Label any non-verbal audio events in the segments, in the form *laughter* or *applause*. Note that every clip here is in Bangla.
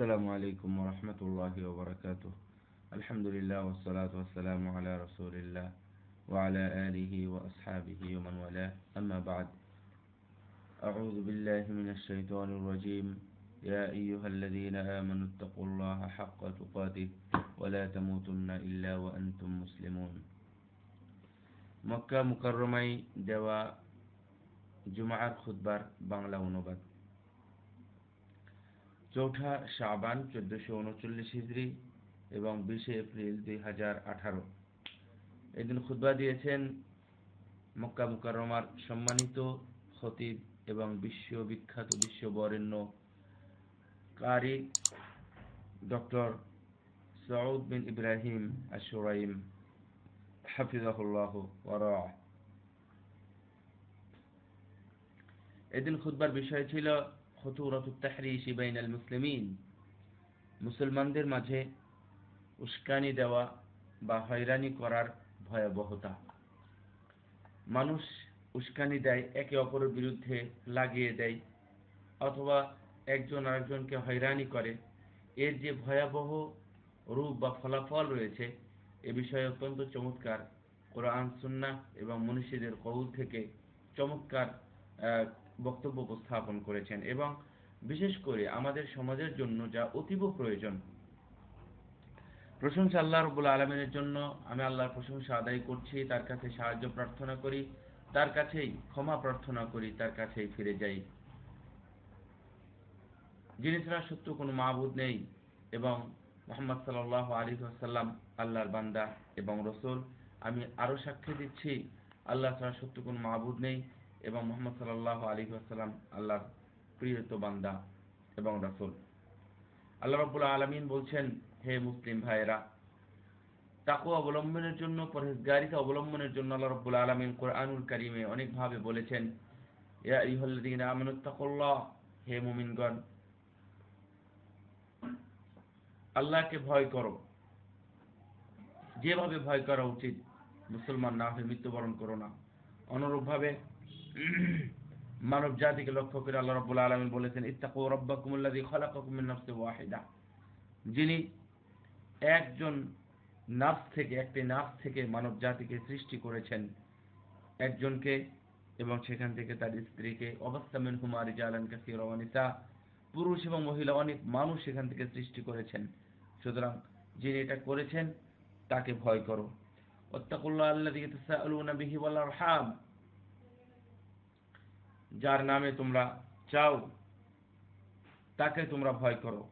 السلام عليكم ورحمة الله وبركاته الحمد لله والصلاة والسلام على رسول الله وعلى آله وأصحابه ومن والاه أما بعد أعوذ بالله من الشيطان الرجيم يا أيها الذين آمنوا اتقوا الله حق تقاته ولا تموتن إلا وأنتم مسلمون مكة مكرمي دواء جمعة خطبار بانلا ونبات চৌঠা শাবান চোদ্দোশো উনচল্লিশ হিজড়ি এবং বিশে এপ্রিল দুই হাজার আঠারো এদিন খুদ্া দিয়েছেন মক্কা মুকারমার সম্মানিত খতিব এবং বিশ্ববিখ্যাত বিশ্ববরেণ্য কারি ডক্টর সৌদ বিন ইব্রাহিম আশোরাইম হাফিজাহুল্লাহ এদিন খুদ্বার বিষয় ছিল হতুরাতুত্তাহরিশ ইবাইনাল মুসলিমিন মুসলমানদের মাঝে উস্কানি দেওয়া বা হয়রানি করার ভয়াবহতা মানুষ উস্কানি দেয় একে অপরের বিরুদ্ধে লাগিয়ে দেয় অথবা একজন আরেকজনকে হয়রানি করে এর যে ভয়াবহ রূপ বা ফলাফল রয়েছে এ বিষয়ে অত্যন্ত চমৎকার কোরআন সুন্না এবং মনীষীদের কৌল থেকে চমৎকার বক্তব্য উপস্থাপন করেছেন এবং বিশেষ করে আমাদের সমাজের জন্য যা অতীব প্রয়োজন প্রশংসা আল্লাহ রবুল আলমিনের জন্য আমি আল্লাহর প্রশংসা আদায় করছি তার কাছে সাহায্য প্রার্থনা করি তার কাছেই ক্ষমা প্রার্থনা করি তার কাছেই ফিরে যাই যিনি ছাড়া সত্য কোনো মাহবুদ নেই এবং মোহাম্মদ সাল আলী আসাল্লাম আল্লাহর বান্দা এবং রসুল আমি আরও সাক্ষী দিচ্ছি আল্লাহ ছাড়া সত্য কোনো মাহবুদ নেই এবং মোহাম্মদ সাল্লাহ আলী আসসালাম আল্লাহর প্রিয়ত বান্দা এবং রাসুল আল্লাহ রাবুল্লাহ আলমিন বলছেন হে মুসলিম ভাইয়েরা তাকু অবলম্বনের জন্য পরহেজগারিতা অবলম্বনের জন্য আল্লাহ রব্বুল আলমিন কোরআনুল করিমে অনেকভাবে বলেছেন হে মুমিনগণ আল্লাহকে ভয় করো যেভাবে ভয় করা উচিত মুসলমান না হয়ে মৃত্যুবরণ করো না অনুরূপভাবে *clears throat* মানব জাতিকে লক্ষ্য করে আল্লাহ রব্বুল আলমিন বলেছেন ইত্তাকু রব্বাকুমুল্লাদি খলাকুমিন নফসে ওয়াহিদা যিনি একজন নাফস থেকে একটি নাফস থেকে মানব জাতিকে সৃষ্টি করেছেন একজনকে এবং সেখান থেকে তার স্ত্রীকে অবস্থা অবস্থামিন হুমার জালান কাসির অনিতা পুরুষ এবং মহিলা অনেক মানুষ সেখান থেকে সৃষ্টি করেছেন সুতরাং যিনি এটা করেছেন তাকে ভয় করো অত্তাকুল্লাহ আল্লাহ দিকে বিহি বলার হাম যার নামে তোমরা চাও তাকে তোমরা ভয় করো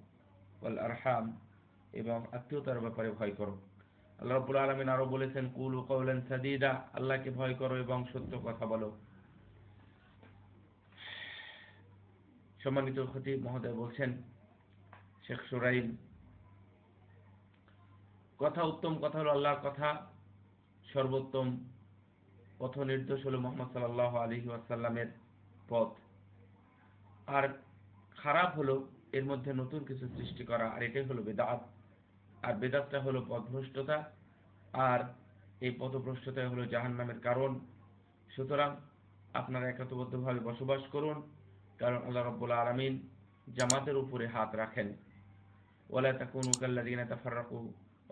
ওয়াল আরহাম এবং আত্মীয়তার ব্যাপারে ভয় করো আল্লাহ রবুল আলমিন আরো বলেছেন কুল কৌলেন সাদিদা আল্লাহকে ভয় করো এবং সত্য কথা বলো সম্মানিত খতিব মহোদয় বলছেন শেখ সুরাইন কথা উত্তম কথা হলো আল্লাহর কথা সর্বোত্তম পথ নির্দোষ হলো মোহাম্মদ সাল্লাহ আলহি আসাল্লামের পথ আর খারাপ হলো এর মধ্যে নতুন কিছু সৃষ্টি করা আর এটাই হলো বেদাত আর বেদাতটা হলো পথভ্রষ্টতা আর এই পথভ্রষ্টতাই হলো জাহান নামের কারণ সুতরাং আপনারা একাত্রবদ্ধভাবে বসবাস করুন কারণ আল্লাহ রব্বুল আলমিন জামাতের উপরে হাত রাখেন ওলা তাকুন উকাল্লাদিনা তাফারাকু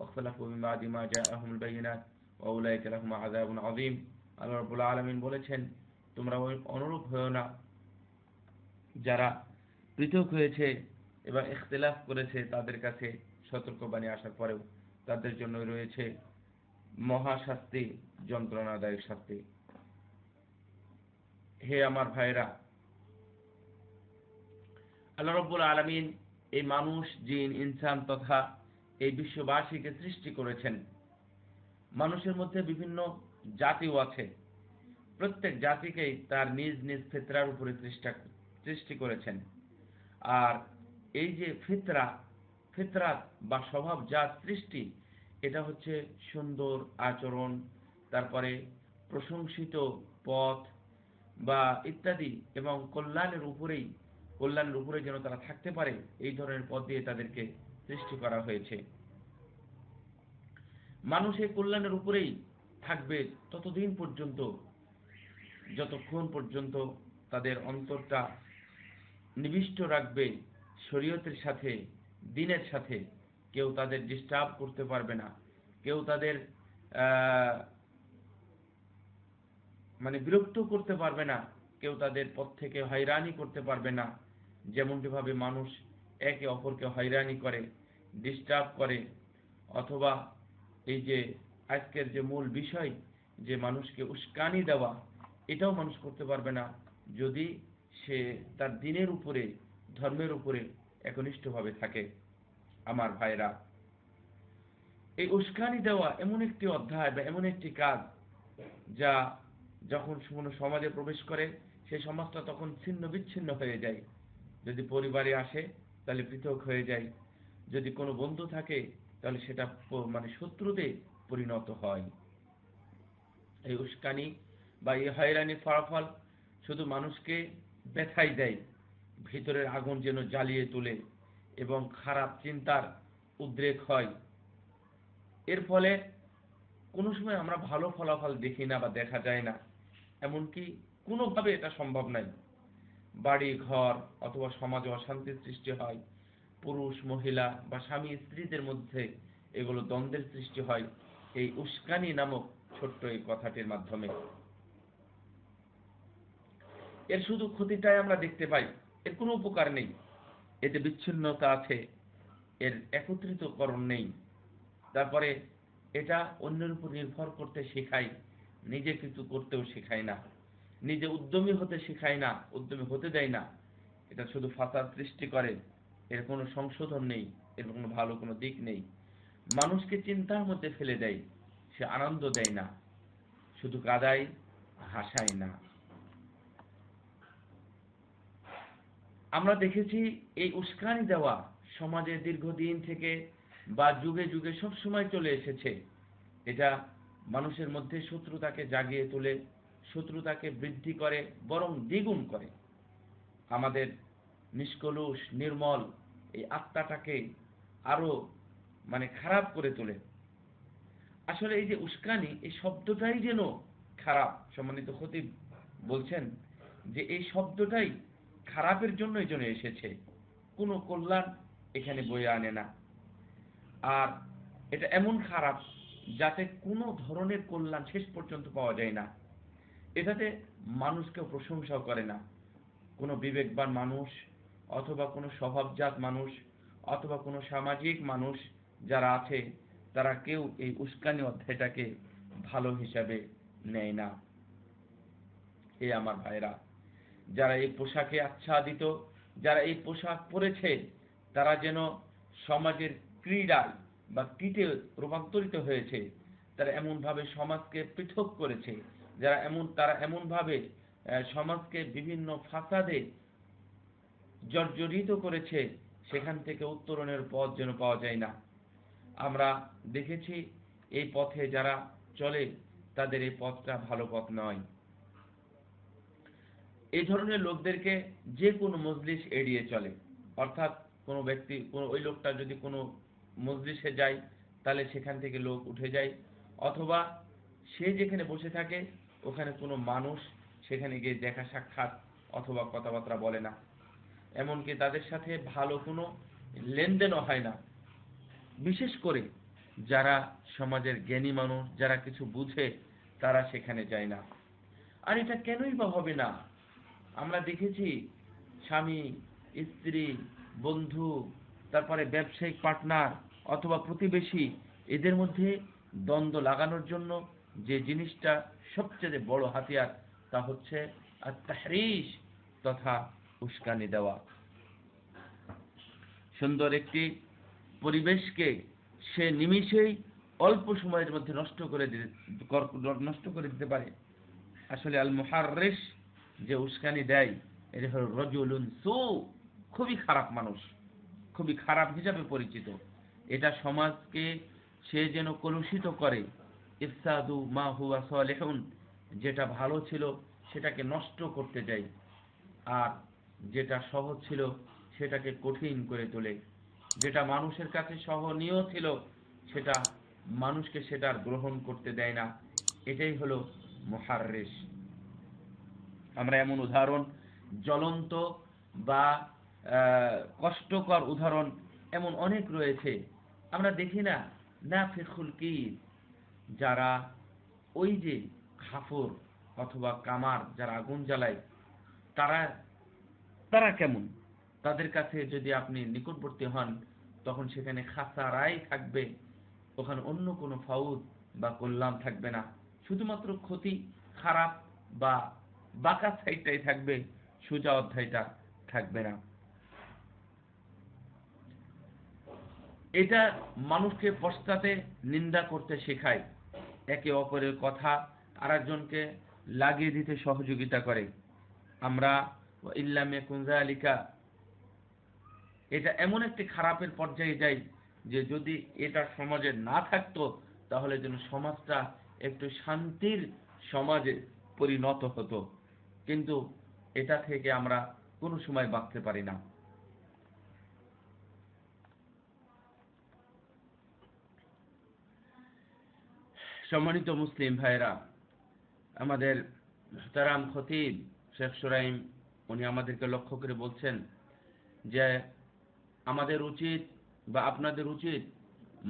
ওখলাফু বিমা দিমা জাআহুল বাইনাত ওয়া উলাইকা লাহুম আযাবুন আযীম আল্লাহ রাব্বুল আলামিন বলেছেন তোমরা ওই অনুরূপ হয়েও না যারা পৃথক হয়েছে এবং ইখতলাফ করেছে তাদের কাছে সতর্কবাণী আসার পরেও তাদের জন্য রয়েছে মহাশাস্তি যন্ত্রণাদায়ক শাস্তি হে আমার ভাইরা আল্লাহ রব্বুল আলমিন এই মানুষ জিন ইনসান তথা এই বিশ্ববাসীকে সৃষ্টি করেছেন মানুষের মধ্যে বিভিন্ন জাতিও আছে প্রত্যেক জাতিকেই তার নিজ নিজ ফিতরার উপরে চেষ্টা সৃষ্টি করেছেন আর এই যে ফিতরা ফিতরা বা স্বভাব যার সৃষ্টি এটা হচ্ছে সুন্দর আচরণ তারপরে প্রশংসিত পথ বা ইত্যাদি এবং কল্যাণের উপরেই কল্যাণের উপরে যেন তারা থাকতে পারে এই ধরনের পথ দিয়ে তাদেরকে সৃষ্টি করা হয়েছে মানুষের কল্যাণের উপরেই থাকবে ততদিন পর্যন্ত যতক্ষণ পর্যন্ত তাদের অন্তরটা নিবিষ্ট রাখবে শরীয়তের সাথে দিনের সাথে কেউ তাদের ডিস্টার্ব করতে পারবে না কেউ তাদের মানে বিরক্ত করতে পারবে না কেউ তাদের পথ থেকে হয়রানি করতে পারবে না যেমনটিভাবে মানুষ একে অপরকে হয়রানি করে ডিস্টার্ব করে অথবা এই যে আজকের যে মূল বিষয় যে মানুষকে উস্কানি দেওয়া এটাও মানুষ করতে পারবে না যদি সে তার দিনের উপরে ধর্মের উপরে একনিষ্ঠভাবে থাকে আমার ভাইরা এই উস্কানি দেওয়া এমন একটি অধ্যায় বা এমন একটি কাজ যা যখন কোনো সমাজে প্রবেশ করে সেই সমাজটা তখন ছিন্ন বিচ্ছিন্ন হয়ে যায় যদি পরিবারে আসে তাহলে পৃথক হয়ে যায় যদি কোনো বন্ধু থাকে তাহলে সেটা মানে শত্রুতে পরিণত হয় এই উস্কানি বা এই হয়রানি ফলাফল শুধু মানুষকে ব্যথাই দেয় ভিতরের আগুন যেন জ্বালিয়ে তোলে এবং খারাপ চিন্তার উদ্রেক হয় এর ফলে কোনো সময় আমরা ভালো ফলাফল দেখি না বা দেখা যায় না এমনকি কোনোভাবে এটা সম্ভব নাই বাড়ি ঘর অথবা সমাজে অশান্তির সৃষ্টি হয় পুরুষ মহিলা বা স্বামী স্ত্রীদের মধ্যে এগুলো দ্বন্দ্বের সৃষ্টি হয় এই উস্কানি নামক ছোট্ট এই কথাটির মাধ্যমে এর শুধু ক্ষতিটাই আমরা দেখতে পাই এর কোনো উপকার নেই এতে বিচ্ছিন্নতা আছে এর একত্রিতকরণ নেই তারপরে এটা অন্যের উপর নির্ভর করতে শেখাই নিজে কিছু করতেও শেখায় না নিজে উদ্যমী হতে শেখায় না উদ্যমী হতে দেয় না এটা শুধু ফাঁসার সৃষ্টি করে এর কোনো সংশোধন নেই এর কোনো ভালো কোনো দিক নেই মানুষকে চিন্তার মধ্যে ফেলে দেয় সে আনন্দ দেয় না শুধু কাদায় হাসায় না আমরা দেখেছি এই উস্কানি দেওয়া সমাজে দীর্ঘদিন থেকে বা যুগে যুগে সব সময় চলে এসেছে এটা মানুষের মধ্যে শত্রুতাকে জাগিয়ে তোলে শত্রুতাকে বৃদ্ধি করে বরং দ্বিগুণ করে আমাদের নিষ্কলুষ নির্মল এই আত্মাটাকে আরো মানে খারাপ করে তোলে আসলে এই যে উস্কানি এই শব্দটাই যেন খারাপ সম্মানিত খতিব বলছেন যে এই শব্দটাই খারাপের জন্যই জন্য এসেছে কোনো কল্যাণ এখানে বয়ে আনে না আর এটা এমন খারাপ যাতে কোনো ধরনের কল্যাণ শেষ পর্যন্ত পাওয়া যায় না এটাতে মানুষকে প্রশংসাও করে না কোনো বিবেকবান মানুষ অথবা কোনো স্বভাবজাত মানুষ অথবা কোনো সামাজিক মানুষ যারা আছে তারা কেউ এই উস্কানি অধ্যায়টাকে ভালো হিসাবে নেয় না এ আমার ভাইরা যারা এই পোশাকে আচ্ছাদিত যারা এই পোশাক পরেছে তারা যেন সমাজের ক্রীড়ায় বা কীটে রূপান্তরিত হয়েছে তারা এমনভাবে সমাজকে পৃথক করেছে যারা এমন তারা এমনভাবে সমাজকে বিভিন্ন ফাঁসাদে জর্জরিত করেছে সেখান থেকে উত্তরণের পথ যেন পাওয়া যায় না আমরা দেখেছি এই পথে যারা চলে তাদের এই পথটা ভালো পথ নয় এই ধরনের লোকদেরকে যে কোনো মজলিস এড়িয়ে চলে অর্থাৎ কোনো ব্যক্তি কোনো ওই লোকটা যদি কোনো মজলিসে যায় তাহলে সেখান থেকে লোক উঠে যায় অথবা সে যেখানে বসে থাকে ওখানে কোনো মানুষ সেখানে গিয়ে দেখা সাক্ষাৎ অথবা কথাবার্তা বলে না এমনকি তাদের সাথে ভালো কোনো লেনদেনও হয় না বিশেষ করে যারা সমাজের জ্ঞানী মানুষ যারা কিছু বুঝে তারা সেখানে যায় না আর এটা কেনই বা হবে না আমরা দেখেছি স্বামী স্ত্রী বন্ধু তারপরে ব্যবসায়িক পার্টনার অথবা প্রতিবেশী এদের মধ্যে দ্বন্দ্ব লাগানোর জন্য যে জিনিসটা সবচেয়ে বড় হাতিয়ার তা হচ্ছে তাহরিস তথা উস্কানি দেওয়া সুন্দর একটি পরিবেশকে সে নিমিষেই অল্প সময়ের মধ্যে নষ্ট করে দিতে নষ্ট করে দিতে পারে আসলে আল মহারেশ যে উস্কানি দেয় এটা হল রজুলুন সু খুবই খারাপ মানুষ খুবই খারাপ হিসাবে পরিচিত এটা সমাজকে সে যেন কলুষিত করে ইফসাদু মা হুয়া সালেহুন যেটা ভালো ছিল সেটাকে নষ্ট করতে যায় আর যেটা সহজ ছিল সেটাকে কঠিন করে তোলে যেটা মানুষের কাছে সহনীয় ছিল সেটা মানুষকে সেটার গ্রহণ করতে দেয় না এটাই হলো মহারেশ আমরা এমন উদাহরণ জ্বলন্ত বা কষ্টকর উদাহরণ এমন অনেক রয়েছে আমরা দেখি না না ফেখুল কি যারা ওই যে খাফর অথবা কামার যারা আগুন জ্বালায় তারা তারা কেমন তাদের কাছে যদি আপনি নিকটবর্তী হন তখন সেখানে খাসারাই থাকবে ওখানে অন্য কোনো ফাউদ বা কল্যাণ থাকবে না শুধুমাত্র ক্ষতি খারাপ বা বাঁকা সাইডটাই থাকবে সোজা অধ্যায়টা থাকবে না এটা মানুষকে পশ্চাতে নিন্দা করতে শেখায় একে অপরের কথা একজনকে লাগিয়ে দিতে সহযোগিতা করে আমরা ইল্লামে আলিকা এটা এমন একটি খারাপের পর্যায়ে যাই যে যদি এটা সমাজে না থাকতো তাহলে যেন সমাজটা একটু শান্তির সমাজে পরিণত হতো কিন্তু এটা থেকে আমরা কোনো সময় বাঁচতে পারি না সম্মানিত মুসলিম ভাইরা আমাদের তারাম খতিব শেখ সুরাইম উনি আমাদেরকে লক্ষ্য করে বলছেন যে আমাদের উচিত বা আপনাদের উচিত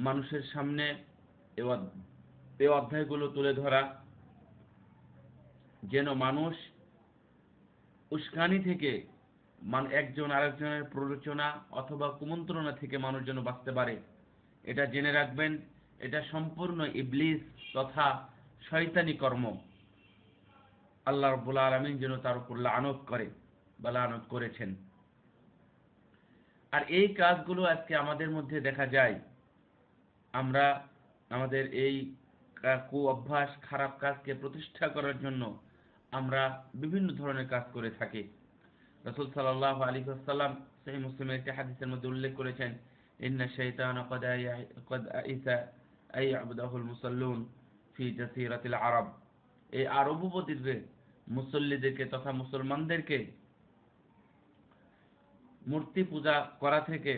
মানুষের সামনে এ অধ্যায়গুলো তুলে ধরা যেন মানুষ উস্কানি থেকে একজন আরেকজনের প্ররোচনা অথবা কুমন্ত্রণা থেকে মানুষ যেন বাঁচতে পারে এটা জেনে রাখবেন এটা সম্পূর্ণ ইবলিস তথা শয়তানি কর্ম আল্লাহ রব্বুল আলমিন যেন তার উপর লানত করে বা লানত করেছেন আর এই কাজগুলো আজকে আমাদের মধ্যে দেখা যায় আমরা আমাদের এই কু অভ্যাস খারাপ কাজকে প্রতিষ্ঠা করার জন্য আমরা বিভিন্ন ধরনের কাজ করে থাকি রসুল সাল আলী সাল্লাম সেই মুসলিমের একটি হাদিসের মধ্যে উল্লেখ করেছেন ইন্না মুসল্লুন ফি জাসিরাতিল আরব এই মুসল্লিদেরকে তথা মুসলমানদেরকে মূর্তি পূজা করা থেকে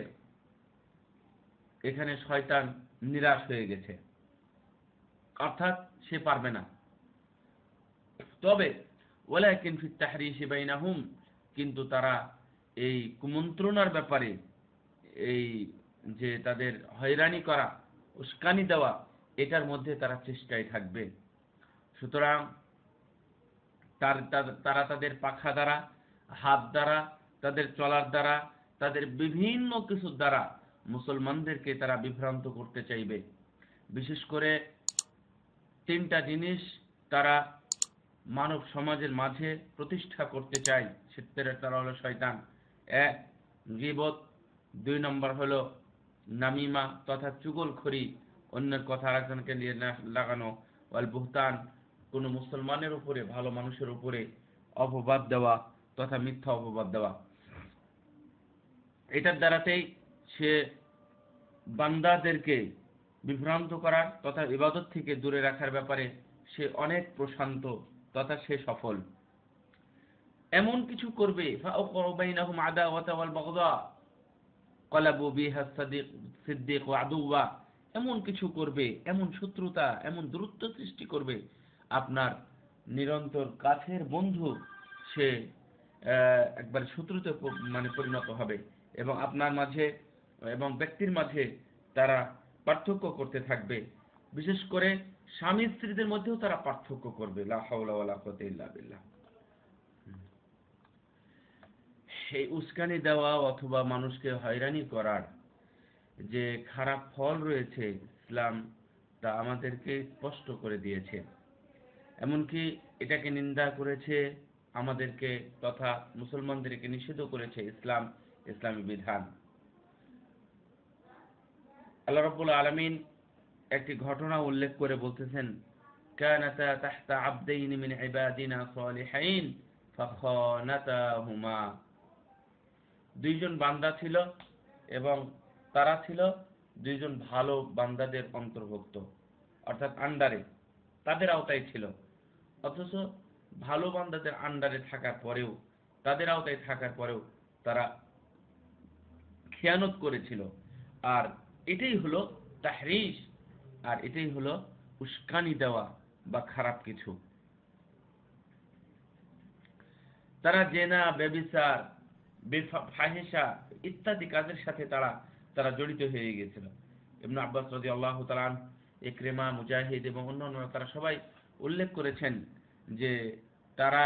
এখানে শয়তান নিরাশ হয়ে গেছে অর্থাৎ সে পারবে না তবে ওলাকিন ফি তাহরিসি নাহুম কিন্তু তারা এই কুমন্ত্রণার ব্যাপারে এই যে তাদের হয়রানি করা উস্কানি দেওয়া এটার মধ্যে তারা চেষ্টায় থাকবে সুতরাং তার তারা তাদের পাখা দ্বারা হাত দ্বারা তাদের চলার দ্বারা তাদের বিভিন্ন কিছুর দ্বারা মুসলমানদেরকে তারা বিভ্রান্ত করতে চাইবে বিশেষ করে তিনটা জিনিস তারা মানব সমাজের মাঝে প্রতিষ্ঠা করতে চাই সেটা তারা হলো শয়তান এক গিবত দুই নম্বর হলো নামিমা তথা চুগলখড়ি অন্যের কথা আরেকজনকে নিয়ে লাগানো অল বুহতান কোন মুসলমানের উপরে ভালো মানুষের উপরে অপবাদ দেওয়া তথা মিথ্যা অপবাদ দেওয়া এটার দ্বারাতেই সে বান্দাদেরকে বিভ্রান্ত করার তথা ইবাদত থেকে দূরে রাখার ব্যাপারে সে অনেক প্রশান্ত তথা সে সফল এমন কিছু করবে এমন কিছু করবে এমন শত্রুতা এমন দূরত্ব সৃষ্টি করবে আপনার নিরন্তর কাছের বন্ধু সে একবার শত্রুতে মানে পরিণত হবে এবং আপনার মাঝে এবং ব্যক্তির মাঝে তারা পার্থক্য করতে থাকবে বিশেষ করে স্বামী স্ত্রীদের মধ্যেও তারা পার্থক্য করবে বিল্লাহ সেই উস্কানি দেওয়া অথবা মানুষকে হয়রানি করার যে খারাপ ফল রয়েছে ইসলাম তা আমাদেরকে স্পষ্ট করে দিয়েছে এমনকি এটাকে নিন্দা করেছে আমাদেরকে তথা মুসলমানদেরকে নিষেধ করেছে ইসলাম ইসলামী বিধান আল্লাহ রব্বুল আলমিন একটি ঘটনা উল্লেখ করে বলতেছেন দুইজন বান্দা ছিল এবং তারা ছিল দুইজন ভালো বান্দাদের অন্তর্ভুক্ত অর্থাৎ আন্ডারে তাদের আওতায় ছিল অথচ ভালো বান্দাদের আন্ডারে থাকার পরেও তাদের আওতায় থাকার পরেও তারা খেয়ানত করেছিল আর এটাই হলো তাহরিশ আর এটাই হলো উস্কানি দেওয়া বা খারাপ কিছু তারা জেনা ব্যবিচার ফাহেসা ইত্যাদি কাজের সাথে তারা তারা জড়িত হয়ে গিয়েছিল এমন আব্বাস রাজি আল্লাহ তালান একরেমা মুজাহিদ এবং অন্যান্য তারা সবাই উল্লেখ করেছেন যে তারা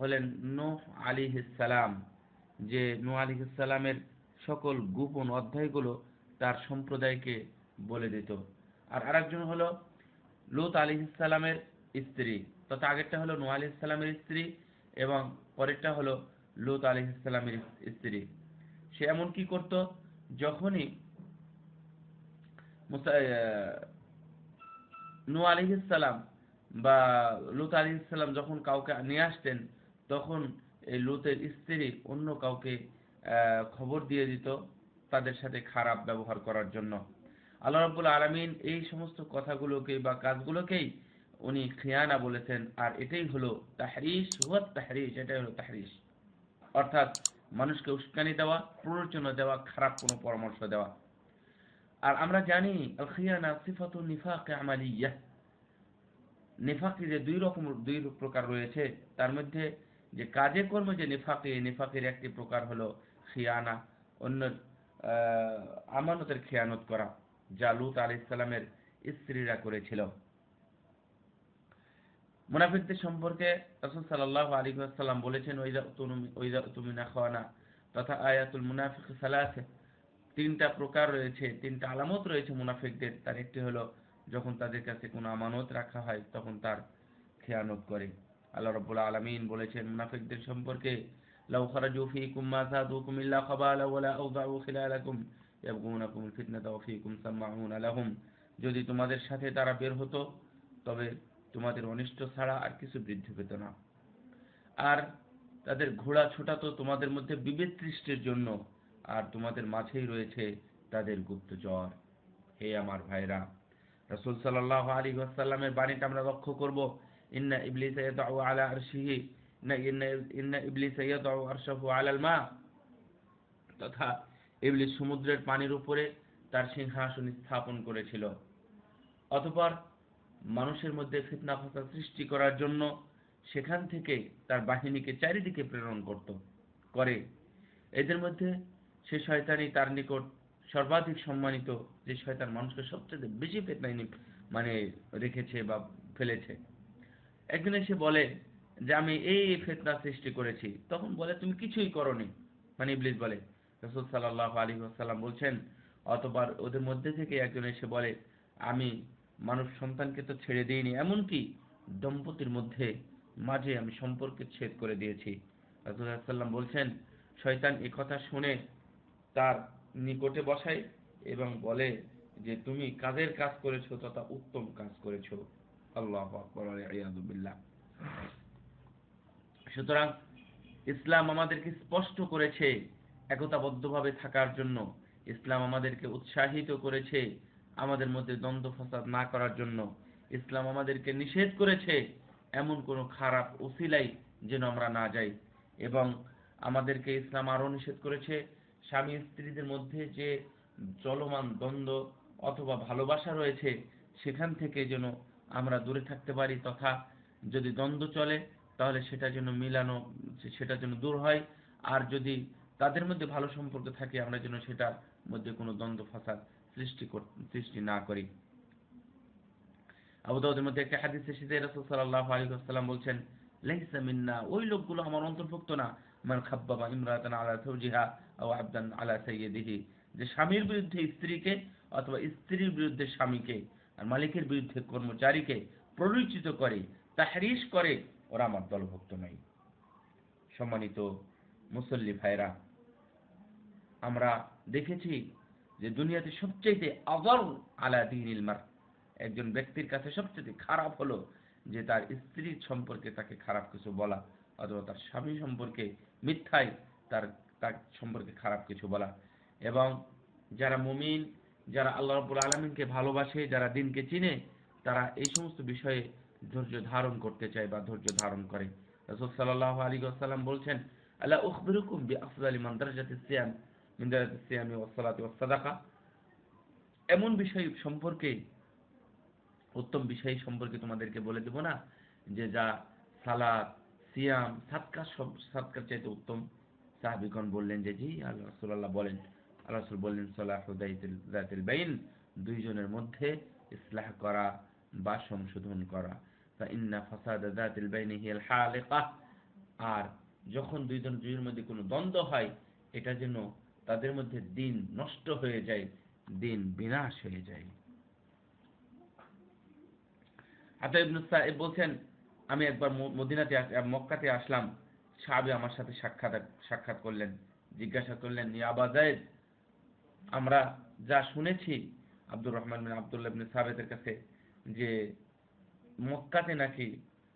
হলেন নূহ আলী হিসালাম যে নূহ আলী হিসালামের সকল গোপন অধ্যায়গুলো তার সম্প্রদায়কে বলে দিত আর আরেকজন হলো লুত আলি ইসলামের স্ত্রী তথা আগেরটা হলো নোয়া আলি ইসলামের স্ত্রী এবং পরেরটা হলো লুত আলি ইসলামের স্ত্রী সে এমন কি করত যখনই নু আলি ইসলাম বা লুত আলি ইসলাম যখন কাউকে নিয়ে আসতেন তখন এই লুতের স্ত্রী অন্য কাউকে খবর দিয়ে দিত তাদের সাথে খারাপ ব্যবহার করার জন্য আল্লাহ রব্বুল আলমিন এই সমস্ত কথাগুলোকে বা কাজগুলোকেই উনি খেয়ানা বলেছেন আর এটাই হলো তাহরিস হুয়া তাহরিস এটাই হলো তাহরিস অর্থাৎ মানুষকে উস্কানি দেওয়া প্ররোচনা দেওয়া খারাপ কোনো পরামর্শ দেওয়া আর আমরা জানি খিয়ানা সিফাত নিফাক আমালিয়া নেফাকি যে দুই রকম দুই প্রকার রয়েছে তার মধ্যে যে কাজে কর্মে যে নেফাকি নেফাকির একটি প্রকার হলো খিয়ানা অন্য আমানতের খেয়ানত করা যা লুত আলি ইসলামের স্ত্রীরা করেছিল মুনাফিকদের সম্পর্কে রসুল সাল্লাহ আলী সাল্লাম বলেছেন ওইদা তুমি ওইদা তুমি না খাওয়ানা তথা আয়াতুল মুনাফিক সালা আছে তিনটা প্রকার রয়েছে তিনটা আলামত রয়েছে মুনাফিকদের তার একটি হলো যখন তাদের কাছে কোনো আমানত রাখা হয় তখন তার খেয়ানত করে আল্লাহ রব্বুল্লা আলমিন বলেছেন মুনাফিকদের সম্পর্কে লাউ খারাজু ফিকুম মা সাদুকুম ইল্লা খাবালা ওয়ালা আউযাউ খিলালাকুম যদি তোমাদের সাথে তারা বের হতো তবে তোমাদের অনিষ্ট ছাড়া আর কিছু বৃদ্ধি পেত না আর তাদের ঘোড়া ছোটাতো তোমাদের মধ্যে বিবেদ সৃষ্টির জন্য আর তোমাদের মাঝেই রয়েছে তাদের জ্বর হে আমার ভাইরা রসুল সাল্লাল্লাহু আলী আসাল্লামের বাণীটা আমরা লক্ষ্য করব ইন্না ইবলিস ইয়াদাউ আলা আর না ইন্না ইবলিস ইয়াদাউ আরশাহু আলাল মা তথা এগুলি সমুদ্রের পানির উপরে তার সিংহাসন স্থাপন করেছিল অতপর মানুষের মধ্যে ফিতনা ফসা সৃষ্টি করার জন্য সেখান থেকে তার বাহিনীকে চারিদিকে প্রেরণ করত করে এদের মধ্যে সে শয়তানি তার নিকট সর্বাধিক সম্মানিত যে শয়তান মানুষকে সবচেয়ে বেশি ফেতনা মানে রেখেছে বা ফেলেছে একদিন এসে বলে যে আমি এই ফেতনা সৃষ্টি করেছি তখন বলে তুমি কিছুই করনি মানে ইবলিস বলে রসুল সাল্লাহ আলী আসাল্লাম বলছেন অতবার ওদের মধ্যে থেকে একজন এসে বলে আমি মানুষ সন্তানকে তো ছেড়ে দিইনি এমনকি দম্পতির মধ্যে মাঝে আমি সম্পর্কে ছেদ করে দিয়েছি রাজুল্লাহাল্লাম বলছেন শয়তান এ কথা শুনে তার নিকটে বসায় এবং বলে যে তুমি কাজের কাজ করেছো তথা উত্তম কাজ করেছো আল্লাহ সুতরাং ইসলাম আমাদেরকে স্পষ্ট করেছে একতাবদ্ধভাবে থাকার জন্য ইসলাম আমাদেরকে উৎসাহিত করেছে আমাদের মধ্যে দ্বন্দ্ব ফসাদ না করার জন্য ইসলাম আমাদেরকে নিষেধ করেছে এমন কোনো খারাপ ওসিলাই যেন আমরা না যাই এবং আমাদেরকে ইসলাম আরও নিষেধ করেছে স্বামী স্ত্রীদের মধ্যে যে চলমান দ্বন্দ্ব অথবা ভালোবাসা রয়েছে সেখান থেকে যেন আমরা দূরে থাকতে পারি তথা যদি দ্বন্দ্ব চলে তাহলে সেটা যেন মিলানো সেটা যেন দূর হয় আর যদি তাদের মধ্যে ভালো সম্পর্ক থাকে আমরা যেন সেটার মধ্যে কোনো দ্বন্দ্ব ফাসাদ সৃষ্টি সৃষ্টি না করি আবু দাউদের মধ্যে একটা হাদিস এসেছে রাসূল সাল্লাল্লাহু আলাইহি ওয়াসাল্লাম বলছেন লাইসা মিন্না ওই লোকগুলো আমার অন্তর্ভুক্ত না মান খাব্বাবা ইমরাতান আলা সাওজিহা আও আবদান আলা সাইয়্যিদিহি যে স্বামীর বিরুদ্ধে স্ত্রীকে অথবা স্ত্রীর বিরুদ্ধে স্বামীকে আর মালিকের বিরুদ্ধে কর্মচারীকে প্ররোচিত করে তাহরিশ করে ওরা আমার দলভুক্ত নয় সম্মানিত মুসল্লি ভাইরা আমরা দেখেছি যে দুনিয়াতে সবচেয়ে আজল আলা দিনিল মার একজন ব্যক্তির কাছে সবচেয়ে খারাপ হলো যে তার স্ত্রীর সম্পর্কে তাকে খারাপ কিছু বলা অথবা তার স্বামী সম্পর্কে মিথ্যায় তার তার সম্পর্কে খারাপ কিছু বলা এবং যারা মুমিন যারা আল্লাহ রবুল আলমিনকে ভালোবাসে যারা দিনকে চিনে তারা এই সমস্ত বিষয়ে ধৈর্য ধারণ করতে চায় বা ধৈর্য ধারণ করে রসদ সাল্লাহ আলী আসসালাম বলছেন আল্লাহ উখবিরুকুম বি আফজাল ইমান সিয়াম মিন্দারাত সিয়ামি ওসালাতি ওসাদাকা এমন বিষয় সম্পর্কে উত্তম বিষয় সম্পর্কে তোমাদেরকে বলে দেব না যে যা সালাদ সিয়াম সাতকার সব সাতকার চাইতে উত্তম সাহাবিগণ বললেন যে জি আল্লাহ রসুল্লাহ বলেন আল্লাহ রসুল বললেন সালাহুদাইতুল বাইন দুইজনের মধ্যে ইসলাহ করা বা সংশোধন করা তা ইন্না ফাসাদ দাতিল বাইন হিয়াল হালিকা আর যখন দুইজন দুইয়ের মধ্যে কোনো দ্বন্দ্ব হয় এটা যেন তাদের মধ্যে দিন নষ্ট হয়ে যায় দিন বিনাশ হয়ে যায় আতা সাহেব বলছেন আমি একবার মদিনাতে মক্কাতে আসলাম সাহাবি আমার সাথে সাক্ষাৎ সাক্ষাৎ করলেন জিজ্ঞাসা করলেন ইয়াবা জায়েদ আমরা যা শুনেছি আব্দুর রহমান বিন আবদুল্লাহ ইবনে সাবেতের কাছে যে মক্কাতে নাকি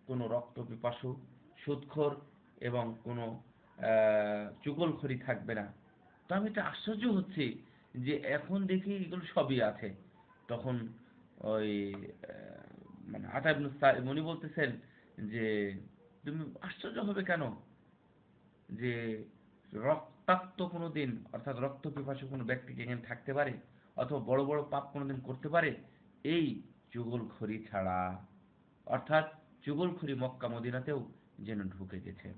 কোনো রক্ত পিপাসু সুৎখোর এবং কোনো চুগলখড়ি থাকবে না তো আমি একটা আশ্চর্য হচ্ছে যে এখন দেখি এগুলো সবই আছে তখন ওই মানে আটা মনি বলতেছেন যে তুমি আশ্চর্য হবে কেন যে রক্তাক্ত কোনো দিন অর্থাৎ রক্ত পিপাসু কোনো ব্যক্তিকে এখানে থাকতে পারে অথবা বড় বড় পাপ কোনো দিন করতে পারে এই যুগল চুগলখড়ি ছাড়া অর্থাৎ যুগল চুগলখড়ি মক্কা মদিনাতেও যেন ঢুকে গেছে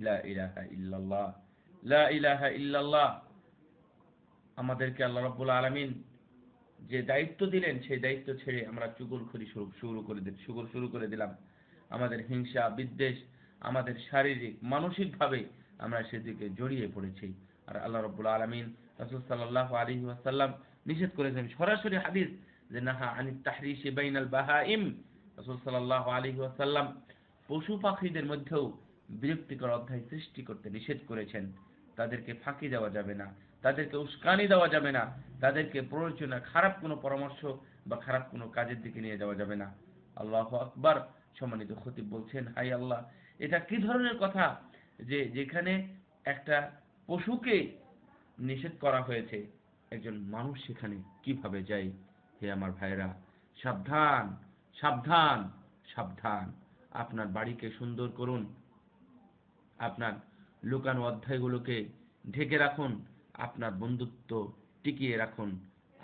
ইলা ইলাহা ইল্লাল্লাহ লা ইলাহা ইল্লাল্লাহ আমাদেরকে আল্লাহ রব্বুল আলমিন যে দায়িত্ব দিলেন সেই দায়িত্ব ছেড়ে আমরা চুগলখড়ি শুরু শুরু করে দিল চুগল শুরু করে দিলাম আমাদের হিংসা বিদ্বেষ আমাদের শারীরিক মানসিকভাবে আমরা সেদিকে জড়িয়ে পড়েছি আর আল্লাহ রব্বুল আলমিন রসুল সাল্লাহ আলী ওয়াসাল্লাম নিষেধ করেছেন সরাসরি হাদিস যে নাহা আনি আল বাহা ইম রসুল সাল্লাহ আলী ওয়াসাল্লাম পশু পাখিদের মধ্যেও বিরক্তিকর অধ্যায় সৃষ্টি করতে নিষেধ করেছেন তাদেরকে ফাঁকি দেওয়া যাবে না তাদেরকে উস্কানি দেওয়া যাবে না তাদেরকে প্ররোচনা খারাপ কোনো পরামর্শ বা খারাপ কোনো কাজের দিকে নিয়ে যাওয়া যাবে না আল্লাহ আকবার সম্মানিত খতিব বলছেন হাই আল্লাহ এটা কি ধরনের কথা যে যেখানে একটা পশুকে নিষেধ করা হয়েছে একজন মানুষ সেখানে কিভাবে যায় হে আমার ভাইরা সাবধান সাবধান সাবধান আপনার বাড়িকে সুন্দর করুন আপনার লুকানো অধ্যায়গুলোকে ঢেকে রাখুন আপনার বন্ধুত্ব টিকিয়ে রাখুন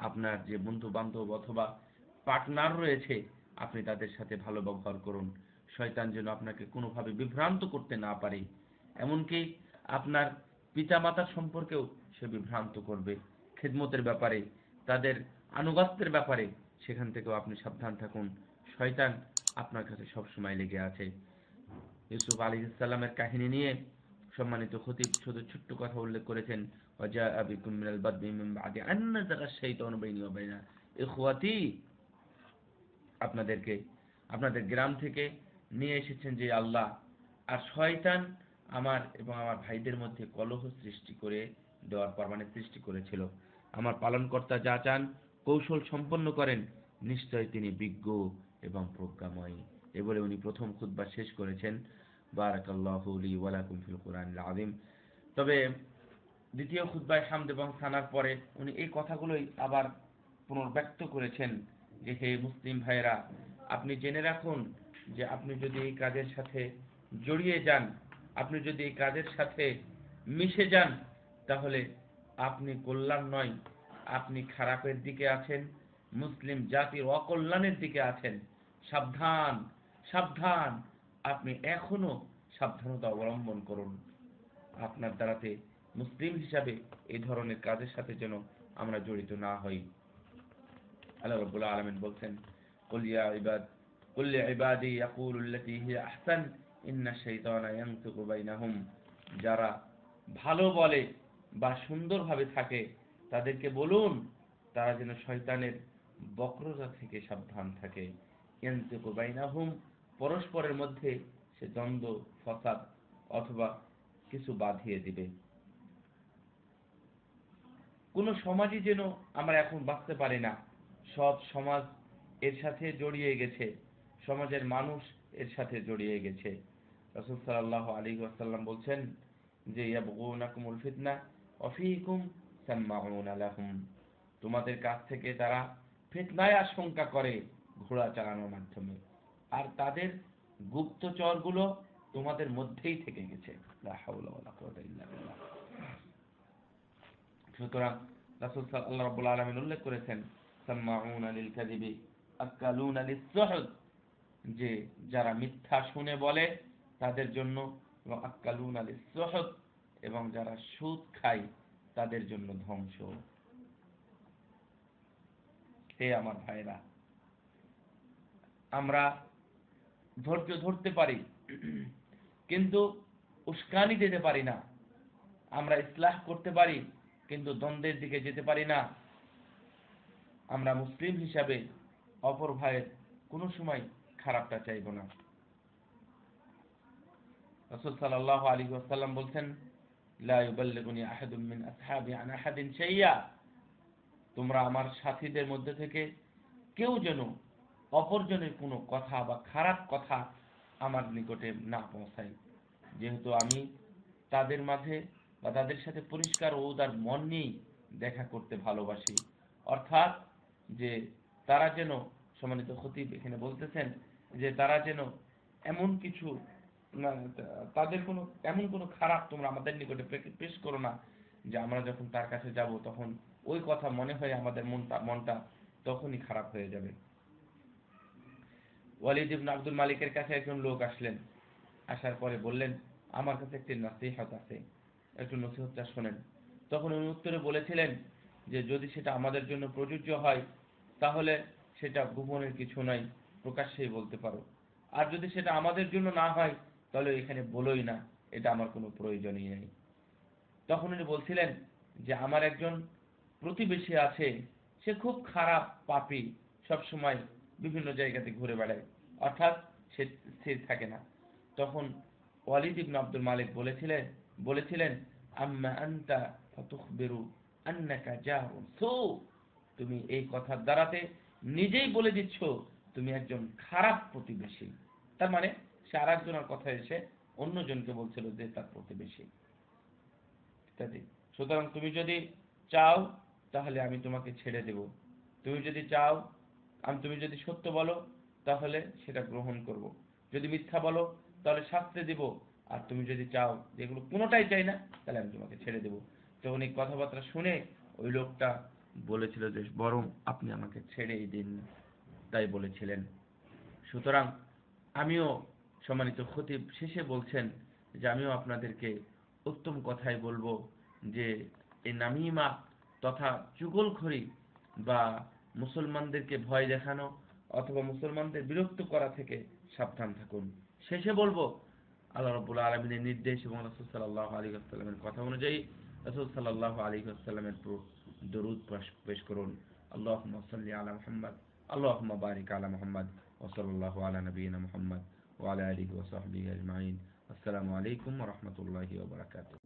আপনার যে বন্ধু বান্ধব অথবা পার্টনার রয়েছে আপনি তাদের সাথে ভালো ব্যবহার করুন শয়তান যেন আপনাকে কোনোভাবে বিভ্রান্ত করতে না পারে এমনকি আপনার পিতামাতার সম্পর্কেও সে বিভ্রান্ত করবে খেদমতের ব্যাপারে তাদের আনুগত্যের ব্যাপারে সেখান থেকেও আপনি সাবধান থাকুন শয়তান আপনার কাছে সবসময় লেগে আছে ইউসুফ আলী ইসলামের কাহিনী নিয়ে সম্মানিত খতিব শুধু ছোট্ট কথা উল্লেখ করেছেন অজা আবিকুম মিনাল বাদমি মিন বাদি আন্না তাগাশাইতানু বাইনি ওয়া বাইনা ইখওয়াতি আপনাদেরকে আপনাদের গ্রাম থেকে নিয়ে এসেছেন যে আল্লাহ আর শয়তান আমার এবং আমার ভাইদের মধ্যে কলহ সৃষ্টি করে দেওয়ার পরমানে সৃষ্টি করেছিল আমার পালনকর্তা যা চান কৌশল সম্পন্ন করেন নিশ্চয় তিনি বিজ্ঞ এবং প্রজ্ঞাময় এ বলে উনি প্রথম খুদ্া শেষ করেছেন তবে দ্বিতীয় খুদ্বায় হামদ এবং সানার পরে উনি এই কথাগুলোই আবার পুনর্ব্যক্ত করেছেন যে হে মুসলিম ভাইরা আপনি জেনে রাখুন যে আপনি যদি এই কাজের সাথে জড়িয়ে যান আপনি যদি এই কাজের সাথে মিশে যান তাহলে আপনি কল্যাণ নয় আপনি খারাপের দিকে আছেন মুসলিম জাতির অকল্যাণের দিকে আছেন সাবধান সাবধান আপনি এখনো সাবধানতা অবলম্বন করুন আপনার দ্বারাতে মুসলিম হিসাবে এই ধরনের কাজের সাথে যেন আমরা জড়িত না হই আল্লাহ রব্বুল আলমিন বলছেন কলিয়া ইবাদ কলিয়া ইবাদি আহসান ইন্না শাইতানা ইয়ানতুকু বাইনাহুম যারা ভালো বলে বা সুন্দরভাবে থাকে তাদেরকে বলুন তারা যেন শয়তানের বক্রতা থেকে সাবধান থাকে ইয়ানতুকু বাইনাহুম পরস্পরের মধ্যে সে দ্বন্দ্ব ফসাদ অথবা কিছু বাঁধিয়ে দিবে কোন সমাজই যেন আমরা এখন বাঁচতে পারি না সব সমাজ এর সাথে জড়িয়ে গেছে সমাজের মানুষ এর সাথে জড়িয়ে গেছে রসুল সাল্লাহ আলী আসাল্লাম বলছেন যে ইয়াবগুনাকুমুল ফিতনা অফিহিকুম সাম্মাউন আলাহুম তোমাদের কাছ থেকে তারা ফিতনায় আশঙ্কা করে ঘোড়া চালানোর মাধ্যমে আর তাদের গুপ্তচরগুলো তোমাদের মধ্যেই থেকে গেছে সুতরাং আলমিন উল্লেখ করেছেন যে যারা মিথ্যা শুনে বলে তাদের জন্য এবং এবং যারা সুদ খায় তাদের জন্য ধ্বংস হে আমার ভাইরা আমরা ধৈর্য ধরতে পারি কিন্তু উস্কানি দিতে পারি না আমরা ইসলাহ করতে পারি কিন্তু দ্বন্দ্বের দিকে যেতে পারি না আমরা মুসলিম হিসাবে অপর ভাইয়ের কোনো সময় খারাপটা চাইব না রসুল সাল্লাহ আলী আসাল্লাম বলছেন তোমরা আমার সাথীদের মধ্যে থেকে কেউ যেন অপরজনের কোনো কথা বা খারাপ কথা আমার নিকটে না পৌঁছায় যেহেতু আমি তাদের মাঝে বা তাদের সাথে পরিষ্কার ও তার মন নিয়েই দেখা করতে ভালোবাসি অর্থাৎ যে তারা যেন সম্মানিত খতিব এখানে বলতেছেন যে তারা যেন এমন কিছু তাদের কোনো এমন কোনো খারাপ তোমরা আমাদের নিকটে পেশ করো না যে আমরা যখন তার কাছে যাব তখন ওই কথা মনে হয়ে আমাদের মনটা মনটা তখনই খারাপ হয়ে যাবে ওয়ালিদ ইবন আব্দুল মালিকের কাছে একজন লোক আসলেন আসার পরে বললেন আমার কাছে একটি নাসিহত আছে একটু নসিহতটা শোনেন তখন উনি উত্তরে বলেছিলেন যে যদি সেটা আমাদের জন্য প্রযোজ্য হয় তাহলে সেটা গোপনের কিছু নয় প্রকাশ্যেই বলতে পারো আর যদি সেটা আমাদের জন্য না হয় তাহলে এখানে বলোই না এটা আমার কোনো প্রয়োজনই নেই তখন উনি বলছিলেন যে আমার একজন প্রতিবেশী আছে সে খুব খারাপ পাপি সবসময় বিভিন্ন জায়গাতে ঘুরে বেড়ায় অর্থাৎ সে স্থির থাকে না তখন ওয়ালিদ ইবন আব্দুল মালিক বলেছিলেন বলেছিলেন আম্মা আনতা ফাতুখবিরু আন্নাকা জাহুন সু তুমি এই কথার দ্বারাতে নিজেই বলে দিচ্ছ তুমি একজন খারাপ প্রতিবেশী তার মানে সে আরেকজনের কথা এসে অন্যজনকে বলছিল যে তার প্রতিবেশী ইত্যাদি সুতরাং তুমি যদি চাও তাহলে আমি তোমাকে ছেড়ে দেব তুমি যদি চাও আমি তুমি যদি সত্য বলো তাহলে সেটা গ্রহণ করব। যদি মিথ্যা বলো তাহলে শাস্তি দেব আর তুমি যদি চাও যেগুলো কোনোটাই চাই না তাহলে আমি তোমাকে ছেড়ে দেব তখন এই কথাবার্তা শুনে ওই লোকটা বলেছিল যে বরং আপনি আমাকে ছেড়েই দিন তাই বলেছিলেন সুতরাং আমিও সম্মানিত খতিব শেষে বলছেন যে আমিও আপনাদেরকে উত্তম কথাই বলবো যে এই নামিমা তথা চুগলখড়ি বা মুসলমানদেরকে ভয় দেখানো অথবা মুসলমানদের বিরক্ত করা থেকে সাবধান থাকুন শেষে বলবো আল্লাহ রবুল আলমিনের নির্দেশ এবং রসুল সাল্লাহ আলী আসসালামের কথা অনুযায়ী রসুল সাল্লাহ আলী আসসালামের দরুদ পেশ করুন আল্লাহ সাল্লি আলা মোহাম্মদ আল্লাহ বারিক আলা মোহাম্মদ ওসল্লাহ আলা নবীন মোহাম্মদ ওয়ালা আলী ওসহাবি আজমাইন আসসালামু আলাইকুম রহমতুল্লাহি